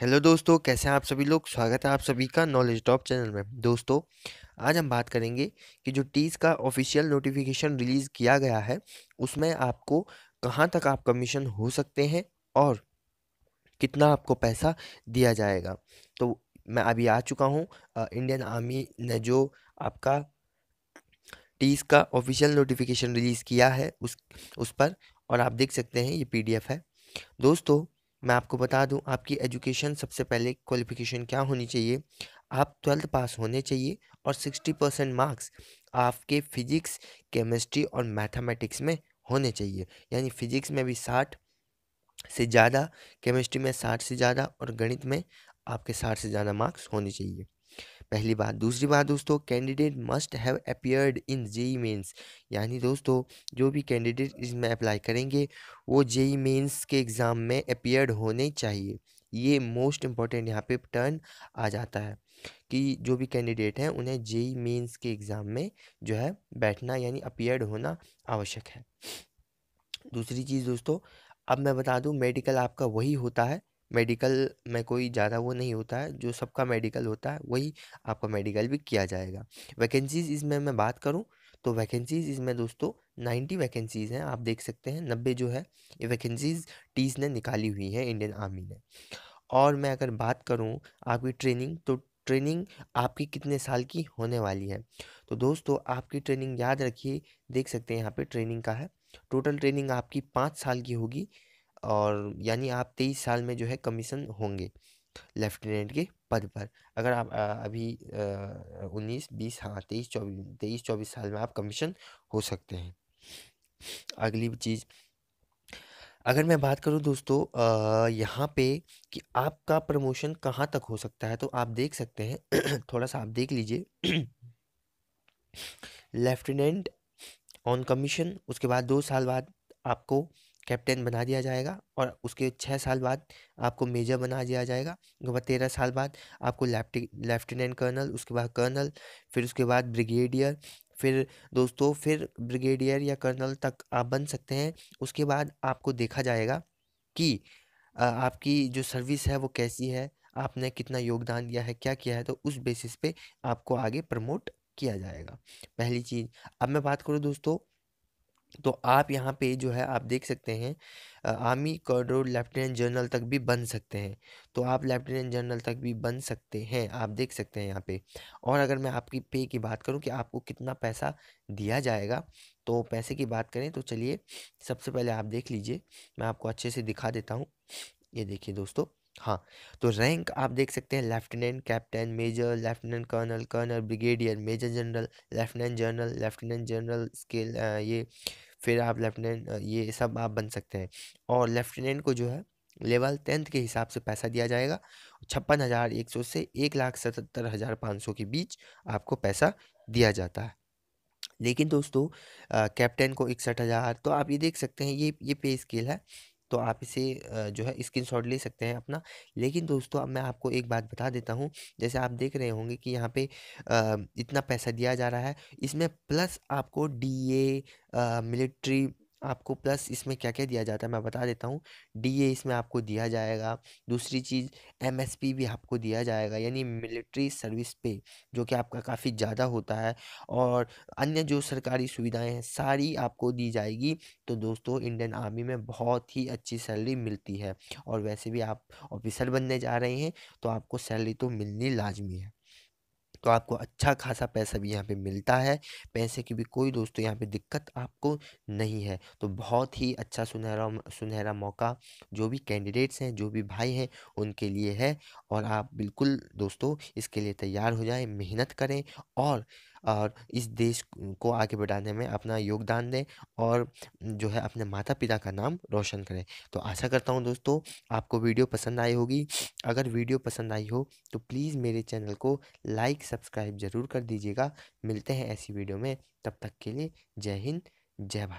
hello दोस्तों कैसे हैं आप सभी लोग स्वागत है आप सभी का नॉलेज टॉप चैनल में दोस्तों आज हम बात करेंगे कि जो टीस का ऑफिशियल नोटिफिकेशन रिलीज़ किया गया है उसमें आपको कहाँ तक आप कमीशन हो सकते हैं और कितना आपको पैसा दिया जाएगा तो मैं अभी आ चुका हूँ इंडियन आर्मी ने जो आपका टीस का ऑफिशियल नोटिफिकेशन रिलीज़ किया है उस उस पर और आप देख सकते हैं ये पीडीएफ है दोस्तों मैं आपको बता दूं आपकी एजुकेशन सबसे पहले क्वालिफिकेशन क्या होनी चाहिए आप ट्वेल्थ पास होने चाहिए और सिक्सटी परसेंट मार्क्स आपके फिजिक्स केमिस्ट्री और मैथमेटिक्स में होने चाहिए यानी फिजिक्स में भी साठ से ज़्यादा केमिस्ट्री में साठ से ज़्यादा और गणित में आपके साठ से ज़्यादा मार्क्स होने चाहिए पहली बात दूसरी बात दोस्तों candidate must have appeared in JEE mains यानी दोस्तों जो भी कैंडिडेट इसमें अप्लाई करेंगे वो जेई मेंस e के एग्ज़ाम में अपियर्ड होने चाहिए ये मोस्ट इम्पॉर्टेंट यहाँ पे टर्न आ जाता है कि जो भी कैंडिडेट हैं उन्हें जेई मेंस e के एग्ज़ाम में जो है बैठना यानी अपियर्ड होना आवश्यक है दूसरी चीज़ दोस्तों अब मैं बता दूँ मेडिकल आपका वही होता है मेडिकल में कोई ज़्यादा वो नहीं होता है जो सबका मेडिकल होता है वही आपका मेडिकल भी किया जाएगा वैकेंसीज़ इसमें मैं बात करूँ तो वैकेंसीज़ इसमें दोस्तों नाइन्टी वैकेंसीज़ हैं आप देख सकते हैं नब्बे जो है ये वैकेंसीज़ टीज ने निकाली हुई है इंडियन आर्मी ने और मैं अगर बात करूँ आपकी ट्रेनिंग तो ट्रेनिंग आपकी कितने साल की होने वाली है तो दोस्तों आपकी ट्रेनिंग याद रखिए देख सकते हैं यहाँ पे ट्रेनिंग का है टोटल ट्रेनिंग आपकी पाँच साल की होगी और यानी आप तेईस साल में जो है कमीशन होंगे लेफ्टिनेंट के पद पर अगर आप अभी उन्नीस बीस हाँ तेईस चौबीस तेईस चौबीस साल में आप कमीशन हो सकते हैं अगली चीज़ अगर मैं बात करूं दोस्तों यहाँ पे कि आपका प्रमोशन कहाँ तक हो सकता है तो आप देख सकते हैं थोड़ा सा आप देख लीजिए लेफ्टिनेंट ऑन कमीशन उसके बाद दो साल बाद आपको कैप्टन बना दिया जाएगा और उसके छः साल बाद आपको मेजर बना दिया जाएगा उसके बाद तेरह साल बाद आपको लेफ्टिनेंट कर्नल उसके बाद कर्नल फिर उसके बाद ब्रिगेडियर फिर दोस्तों फिर ब्रिगेडियर या कर्नल तक आप बन सकते हैं उसके बाद आपको देखा जाएगा कि आपकी जो सर्विस है वो कैसी है आपने कितना योगदान दिया है क्या किया है तो उस बेसिस पे आपको आगे प्रमोट किया जाएगा पहली चीज़ अब मैं बात करूँ दोस्तों तो आप यहाँ पे जो है आप देख सकते हैं आर्मी कॉर्डोर लेफ्टिनेंट जनरल तक भी बन सकते हैं तो आप लेफ्टिनेंट जनरल तक भी बन सकते हैं आप देख सकते हैं यहाँ पे और अगर मैं आपकी पे की बात करूँ कि आपको कितना पैसा दिया जाएगा तो पैसे की बात करें तो चलिए सबसे पहले आप देख लीजिए मैं आपको अच्छे से दिखा देता हूँ ये देखिए दोस्तों हाँ तो रैंक आप देख सकते हैं lieutenant captain major lieutenant colonel colonel brigadier major general lieutenant general lieutenant general scale ये फिर आप लेफ्टिनेंट ये सब आप बन सकते हैं और लेफ्टिनेंट को जो है लेवल टेंथ के हिसाब से पैसा दिया जाएगा छप्पन हज़ार एक सौ से एक लाख सतहत्तर हज़ार पाँच सौ के बीच आपको पैसा दिया जाता है लेकिन दोस्तों कैप्टन को इकसठ हज़ार तो आप ये देख सकते हैं ये ये पे स्केल है तो आप इसे जो है स्क्रीनशॉट ले सकते हैं अपना लेकिन दोस्तों अब मैं आपको एक बात बता देता हूँ जैसे आप देख रहे होंगे कि यहाँ पे इतना पैसा दिया जा रहा है इसमें प्लस आपको डी ए मिलिट्री आपको प्लस इसमें क्या क्या दिया जाता है मैं बता देता हूँ डीए इसमें आपको दिया जाएगा दूसरी चीज़ एमएसपी भी आपको दिया जाएगा यानी मिलिट्री सर्विस पे जो कि आपका काफ़ी ज़्यादा होता है और अन्य जो सरकारी सुविधाएं हैं सारी आपको दी जाएगी तो दोस्तों इंडियन आर्मी में बहुत ही अच्छी सैलरी मिलती है और वैसे भी आप ऑफिसर बनने जा रहे हैं तो आपको सैलरी तो मिलनी लाजमी है तो आपको अच्छा खासा पैसा भी यहाँ पे मिलता है पैसे की भी कोई दोस्तों तो यहाँ पे दिक्कत आपको नहीं है तो बहुत ही अच्छा सुनहरा सुनहरा मौका जो भी कैंडिडेट्स हैं जो भी भाई हैं उनके लिए है और आप बिल्कुल दोस्तों इसके लिए तैयार हो जाएं मेहनत करें और और इस देश को आगे बढ़ाने में अपना योगदान दें और जो है अपने माता पिता का नाम रोशन करें तो आशा करता हूँ दोस्तों आपको वीडियो पसंद आई होगी अगर वीडियो पसंद आई हो तो प्लीज़ मेरे चैनल को लाइक सब्सक्राइब ज़रूर कर दीजिएगा मिलते हैं ऐसी वीडियो में तब तक के लिए जय हिंद जय भारत